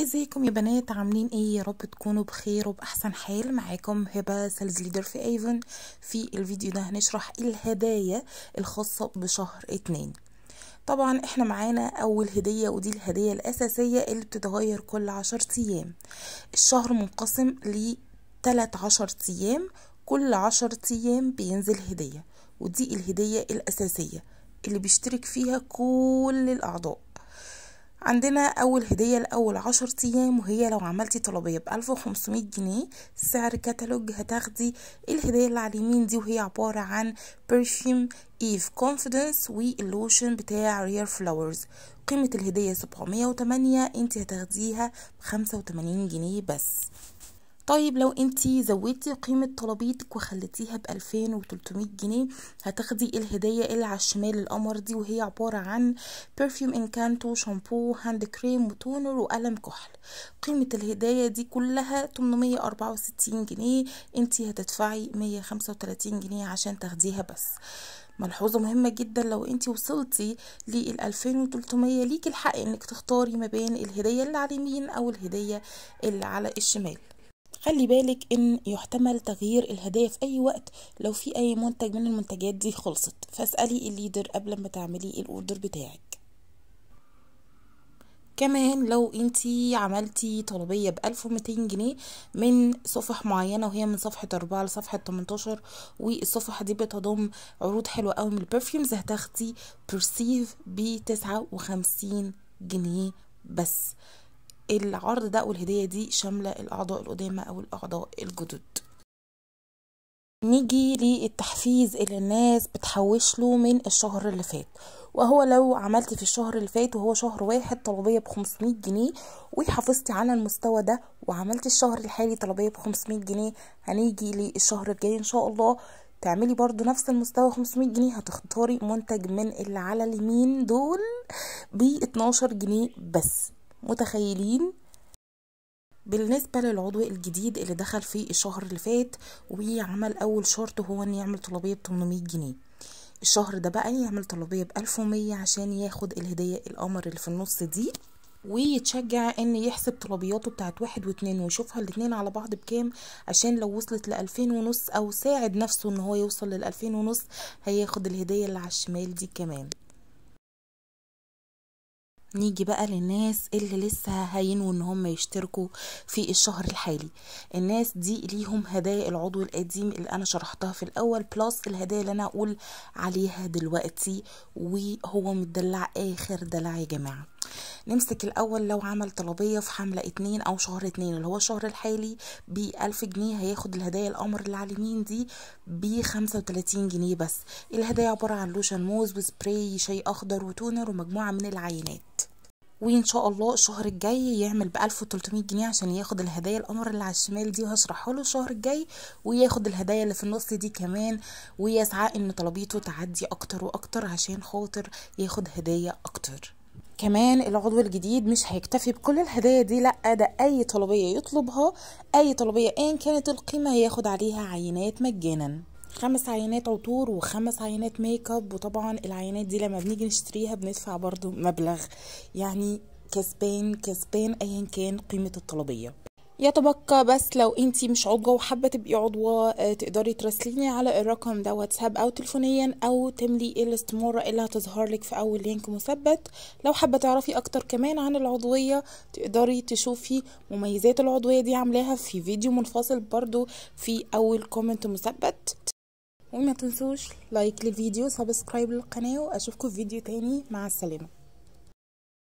ازيكم يا بنات عاملين ايه يا رب تكونوا بخير وباحسن حال معاكم هبه سيلز ليدر في ايفون في الفيديو ده هنشرح الهدايا الخاصه بشهر اتنين طبعا احنا معانا اول هدية ودي الهدية الاساسية اللي بتتغير كل عشر ايام الشهر منقسم لتلات عشر ايام كل عشر ايام بينزل هدية ودي الهدية الاساسية اللي بيشترك فيها كل الاعضاء عندنا اول هدية لاول عشر ايام وهي لو عملتي طلبية بألف وخمسمية جنيه سعر كتالوج هتاخدي الهدية اللي على اليمين دي وهي عبارة عن برفيوم ايف كونفيدنس واللوشن بتاع رير فلاورز قيمة الهدية سبعمية وتمانية انت هتاخديها بخمسة وتمانين جنيه بس طيب لو انت زودتي قيمة طلبيتك وخليتيها ب وتلتمية جنيه هتاخدي الهدية اللي على الشمال القمر دي وهي عبارة عن برفيوم انكانتو شامبو هاند كريم وتونر وقلم كحل قيمة الهدية دي كلها 864 جنيه انت هتدفعي 135 جنيه عشان تاخديها بس ملحوظة مهمة جدا لو انت وصلتي لل وتلتمية ليك الحق انك تختاري ما بين الهدية اللي على اليمين او الهدية اللي على الشمال خلي بالك ان يحتمل تغيير الهدايا في اي وقت لو في اي منتج من المنتجات دي خلصت فاسألي الليدر قبل ما تعملي الاوردر بتاعك كمان لو انتي عملتي طلبية بألف ومتين جنيه من صفح معينة وهي من صفحة اربعة لصفحة تمنتاشر والصفحة دي بتضم عروض حلوة اوي من البرفيومز هتاخدي برسيف بتسعة وخمسين جنيه بس العرض ده او الهديه دي شامله الاعضاء القدامى او الاعضاء الجدد نيجي للتحفيز اللي الناس بتحوش له من الشهر اللي فات وهو لو عملتي في الشهر اللي فات وهو شهر واحد طلبية بخمسمية جنيه وحافظتي على المستوى ده وعملت الشهر الحالي طلبية بخمسمية جنيه هنيجي للشهر الجاي ان شاء الله تعملي برضو نفس المستوى 500 جنيه هتختاري منتج من اللي على اليمين دول ب 12 جنيه بس متخيلين بالنسبة للعضو الجديد اللي دخل في الشهر اللي فات وعمل أول شرط هو إن يعمل طلبية ب 800 جنيه الشهر ده بقى يعمل طلبية ب 1100 عشان ياخد الهدية القمر اللي في النص دي ويتشجع ان يحسب طلبياته بتاعت واحد واتنين ويشوفها الاتنين على بعض بكام عشان لو وصلت لألفين ونص او ساعد نفسه ان هو يوصل للألفين ونص هياخد الهدية اللي على الشمال دي كمان نيجي بقى للناس اللي لسه هينوا ان هم يشتركوا في الشهر الحالي الناس دي ليهم هدايا العضو القديم اللي انا شرحتها في الاول بلس الهدايا اللي انا اقول عليها دلوقتي وهو مدلع اخر دلع يا جماعه نمسك الاول لو عمل طلبية في حملة اتنين او شهر اتنين اللي هو الشهر الحالي بألف جنيه هياخد الهدايا القمر اللي على اليمين دي بخمسة وتلاتين جنيه بس الهدايا عبارة عن لوشن موز وسبراي شاي اخضر وتونر ومجموعة من العينات وان شاء الله الشهر الجاي يعمل ب 1300 جنيه عشان ياخد الهدايا القمر اللي على الشمال دي وهشرحه له الشهر الجاي وياخد الهدايا اللي في النص دي كمان ويسعى ان طلبيته تعدي اكتر واكتر عشان خاطر ياخد هدايا اكتر كمان العضو الجديد مش هيكتفي بكل الهدايا دي لا ده اي طلبيه يطلبها اي طلبيه ايا كانت القيمه هياخد عليها عينات مجانا خمس عينات عطور وخمس عينات ميك اب وطبعا العينات دي لما بنيجي نشتريها بندفع برضو مبلغ يعني كسبان كسبان ايا كان قيمه الطلبيه يتبقى بس لو انتي مش عضوة وحابة تبقي عضوة آه، تقدري تراسليني على الرقم ده واتساب او تليفونيا او تملي الاستمارة اللي هتظهر لك في اول لينك مثبت لو حابة تعرفي اكتر كمان عن العضوية تقدري تشوفي مميزات العضوية دي عاملاها في فيديو منفصل برضو في اول كومنت مثبت وما تنسوش لايك للفيديو سبسكرايب للقناة واشوفكم في فيديو تاني مع السلامة